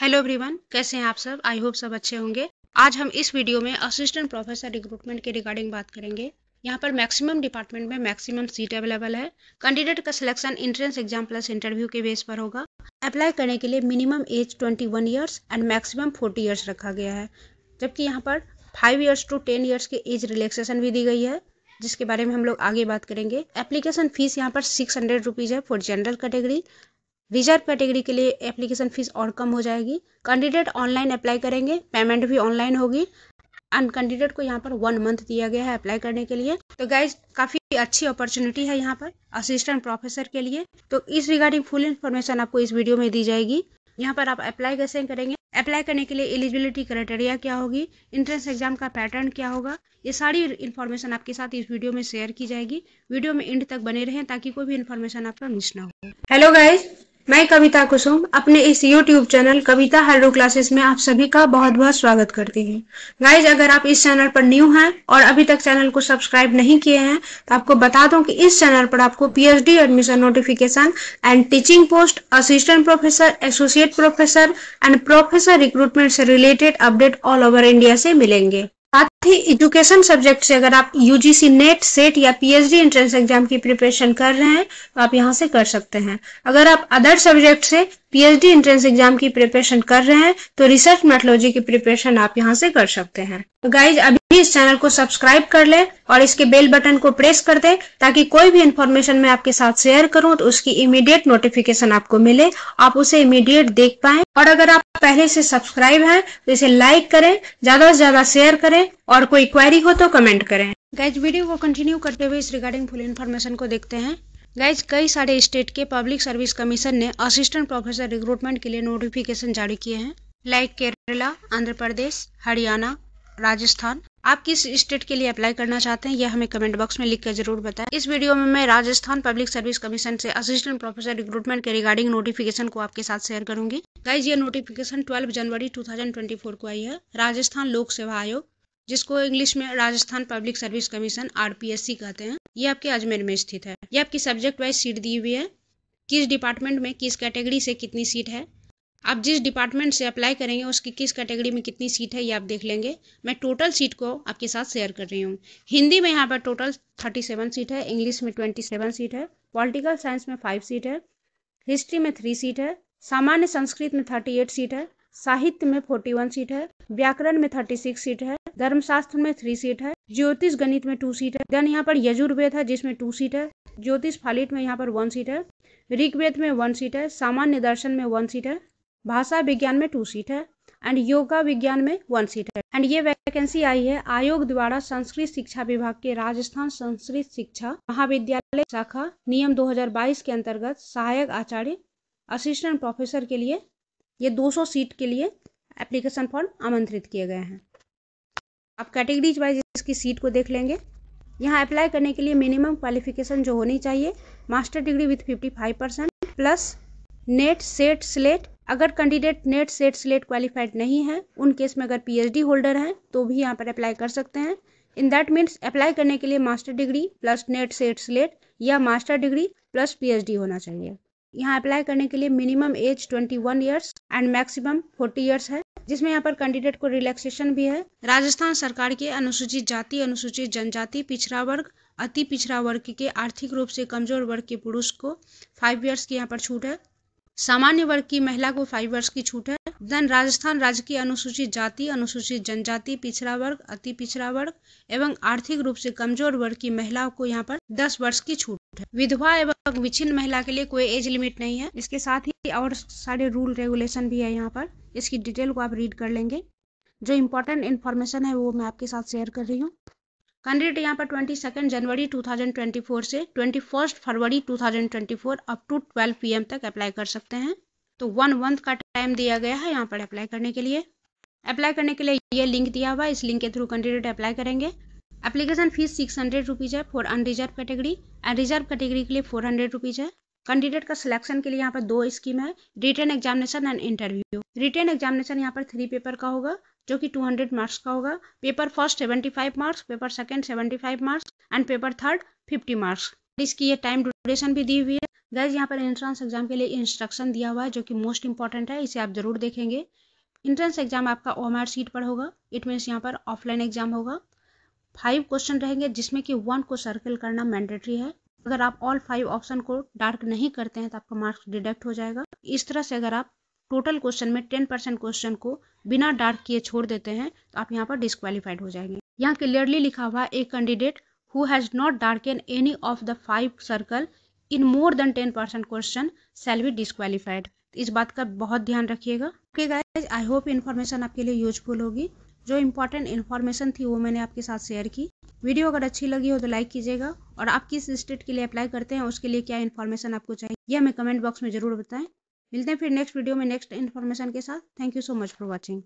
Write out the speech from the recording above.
hello everyone कैसे हैं आप सब आई होप सब अच्छे होंगे आज हम इस वीडियो में असिस्टेंट प्रोफेसर रिक्रूटमेंट के रिगार्डिंग बात करेंगे यहाँ पर मैक्सिमम डिपार्टमेंट में मैक्सिमम सीट अवेलेबल है कैंडिडेट का selection entrance exam plus interview के बेस पर होगा अप्लाई करने के लिए minimum age one years and maximum forty years रखा गया है जबकि यहाँ पर five years to ten years के एज रिलैक्सेशन भी दी गई है जिसके बारे में हम लोग आगे बात करेंगे एप्लीकेशन फीस यहाँ पर सिक्स हंड्रेड रुपीज़ है for general category reserve category के लिए एप्लीकेशन फ़ीस और कम हो जाएगी कैंडिडेट ऑनलाइन अप्लाई करेंगे पेमेंट भी ऑनलाइन होगी एंड कैंडिडेट को यहाँ पर वन मंथ दिया गया है अप्लाई करने के लिए तो गाइज काफ़ी अच्छी अपॉर्चुनिटी है यहाँ पर असिस्टेंट प्रोफेसर के लिए तो इस रिगार्डिंग फुल इन्फॉर्मेशन आपको इस वीडियो में दी जाएगी यहाँ पर आप अप्लाई कैसे करेंगे अप्लाई करने के लिए एलिजिबिलिटी क्राइटेरिया क्या होगी इंट्रेंस एग्जाम का पैटर्न क्या होगा ये सारी इन्फॉर्मेशन आपके साथ इस वीडियो में शेयर की जाएगी वीडियो में एंड तक बने रहें ताकि कोई भी इन्फॉर्मेशन आपका मिस ना हो हेलो गाइज मैं कविता कुसुम अपने इस YouTube channel Kavita hello classes में आप सभी का बहुत बहुत स्वागत करती हूँ गाइज अगर आप इस चैनल पर न्यू हैं और अभी तक चैनल को सब्सक्राइब नहीं किए हैं तो आपको बता दूं कि इस चैनल पर आपको PhD admission notification and teaching post assistant professor associate professor and professor recruitment से related update all over India से मिलेंगे ही एजुकेशन सब्जेक्ट से अगर आप यूजीसी नेट सेट या पीएचडी एंट्रेंस एग्जाम की प्रिपरेशन कर रहे हैं तो आप यहाँ से कर सकते हैं अगर आप अदर सब्जेक्ट से पीएचडी एंट्रेंस एग्जाम की प्रिपरेशन कर रहे हैं तो रिसर्च मेथोलॉजी की प्रिपरेशन आप यहाँ से कर सकते हैं तो गाइज अभी इस चैनल को सब्सक्राइब कर ले और इसके बेल बटन को प्रेस कर दे ताकि कोई भी इन्फॉर्मेशन मैं आपके साथ शेयर करूँ तो उसकी इमीडिएट नोटिफिकेशन आपको मिले आप उसे इमीडिएट देख पाए और अगर आप पहले से सब्सक्राइब है तो इसे लाइक करें ज्यादा से ज्यादा शेयर करें और कोई क्वेरी हो तो कमेंट करें गाइज वीडियो को कंटिन्यू करते हुए इस रिगार्डिंग फुल इन्फॉर्मेशन को देखते हैं गाइज कई सारे स्टेट के पब्लिक सर्विस कमीशन ने असिस्टेंट प्रोफेसर रिक्रूटमेंट के लिए नोटिफिकेशन जारी किए हैं लाइक केरला आंध्र प्रदेश हरियाणा राजस्थान आप किस स्टेट के लिए अप्लाई करना चाहते हैं यह हमें कमेंट बॉक्स में लिख कर जरूर बताएं इस वीडियो में मैं राजस्थान पब्लिक सर्विस कमीशन से असिस्टेंट प्रोफेसर रिक्रूटमेंट के रिगार्डिंग नोटिफिकेशन को आपके साथ शेयर करूंगी गाइज ये नोटिफिकेशन 12 जनवरी 2024 को आई है राजस्थान लोक सेवा आयोग जिसको इंग्लिश में राजस्थान पब्लिक सर्विस कमीशन आर कहते हैं ये आपके अजमेर में स्थित है ये आपकी सब्जेक्ट वाइज सीट दी हुई है किस डिपार्टमेंट में किस कैटेगरी से कितनी सीट है आप जिस डिपार्टमेंट से अप्लाई करेंगे उसकी किस कैटेगरी में कितनी सीट है ये आप देख लेंगे मैं टोटल सीट को आपके साथ शेयर कर रही हूँ हिंदी में यहाँ पर टोटल थर्टी सेवन सीट है इंग्लिश में ट्वेंटी सेवन सीट है पॉलिटिकल साइंस में फाइव सीट है हिस्ट्री में थ्री सीट है सामान्य संस्कृत में थर्टी एट सीट है साहित्य में फोर्टी वन सीट है व्याकरण में थर्टी सिक्स सीट है धर्मशास्त्र में थ्री सीट है ज्योतिष गणित में टू सीट है देन यहाँ पर यजुर्वेद है जिसमें टू सीट है ज्योतिष फालिट में यहाँ पर वन सीट है ऋग्वेद में वन सीट है सामान्य दर्शन में वन सीट है भाषा विज्ञान में टू सीट है एंड योगा विज्ञान में वन सीट है एंड ये वैकेंसी आई है आयोग द्वारा संस्कृत शिक्षा विभाग के राजस्थान संस्कृत शिक्षा महाविद्यालय शाखा नियम 2022 के अंतर्गत सहायक आचार्य असिस्टेंट प्रोफेसर के लिए ये 200 सीट के लिए एप्लीकेशन फॉर्म आमंत्रित किए गए हैं आप कैटेगरीज वाइज इसकी सीट को देख लेंगे यहाँ अप्लाई करने के लिए मिनिमम क्वालिफिकेशन जो होनी चाहिए master degree with 55 percent plus NET SET SLET अगर candidate NET SET SLET qualified नहीं है उन केस में अगर पीएचडी होल्डर हैं तो भी यहाँ पर अप्लाई कर सकते हैं इन दैट मीन्स अप्लाई करने के लिए master degree plus NET SET SLET या मास्टर डिग्री प्लस पी होना चाहिए यहाँ अप्लाई करने के लिए minimum age twenty one years and maximum forty years है जिसमें यहाँ पर कैंडिडेट को रिलैक्सेशन भी है राजस्थान सरकार के अनुसूचित जाति अनुसूचित जनजाति पिछड़ा वर्ग अति पिछड़ा वर्ग के आर्थिक रूप से कमजोर वर्ग के पुरुष को फाइव ईयर्स की यहाँ पर छूट है सामान्य वर्ग की महिला को फाइव ईयर्स की छूट है देन राजस्थान राज्य की अनुसूचित जाति अनुसूचित जनजाति पिछड़ा वर्ग अति पिछड़ा वर्ग एवं आर्थिक रूप से कमजोर वर्ग की महिलाओं को यहाँ पर दस वर्ष की छूट है विधवा एवं विच्छिन्न महिला के लिए कोई एज लिमिट नहीं है इसके साथ ही और सारे रूल रेगुलेशन भी है यहाँ पर इसकी डिटेल को आप रीड कर लेंगे जो इम्पोर्टेंट इन्फॉर्मेशन है वो मैं आपके साथ शेयर कर रही हूँ कैंडिडेट यहाँ पर ट्वेंटी सेकेंड जनवरी 2024 से ट्वेंटी फर्स्ट फरवरी 2024 अप टू 12 पीएम तक अप्लाई कर सकते हैं तो वन मंथ का टाइम दिया गया है यहाँ पर अप्लाई करने के लिए अप्लाई करने के लिए ये लिंक दिया हुआ है इस लिंक के थ्रू कैंडिडेट अप्लाई करेंगे application fees six hundred rupees है for unreserved category and reserve category के लिए फोर हंड्रेड रुपीज़ है कैंडिडेट का सिलेक्शन के लिए यहाँ पर दो स्कीम है written examination and interview written examination यहाँ पर थ्री पेपर का होगा जो कि 200 मार्क्स का होगा paper first 75 marks paper second 75 marks and paper third 50 marks इसकी ये टाइम ड्यूरेशन भी दी हुई है गैस यहाँ पर एंट्रेंस एग्जाम के लिए इंस्ट्रक्शन दिया हुआ है जो कि मोस्ट इंपॉर्टेंट है इसे आप जरूर देखेंगे इंट्रेंस एग्जाम आपका ओमार सीट पर होगा इट मीन्स यहाँ पर ऑफलाइन एग्जाम होगा फाइव क्वेश्चन रहेंगे जिसमें कि वन को सर्कल करना मैंडेटरी है अगर आप ऑल फाइव ऑप्शन को डार्क नहीं करते हैं तो आपका मार्क्स डिडक्ट हो जाएगा इस तरह से अगर आप टोटल क्वेश्चन में टेन परसेंट क्वेश्चन को बिना डार्क किए छोड़ देते हैं तो आप यहाँ पर डिस्कालीफाइड हो जाएंगे यहाँ क्लियरली लिखा हुआ एक candidate who has not darken any of the five circle in more than ten percent question shall be disqualified इस बात का बहुत ध्यान रखिएगा okay guys I hope information आपके लिए यूजफुल होगी जो इम्पोर्टेंट इन्फॉर्मेशन थी वो मैंने आपके साथ शेयर की वीडियो अगर अच्छी लगी हो तो लाइक कीजिएगा और आप किस स्टेट के लिए अप्लाई करते हैं उसके लिए क्या इन्फॉर्मेशन आपको चाहिए यह हमें कमेंट बॉक्स में ज़रूर बताएं मिलते हैं फिर नेक्स्ट वीडियो में नेक्स्ट इन्फॉर्मेशन के साथ thank you so much for watching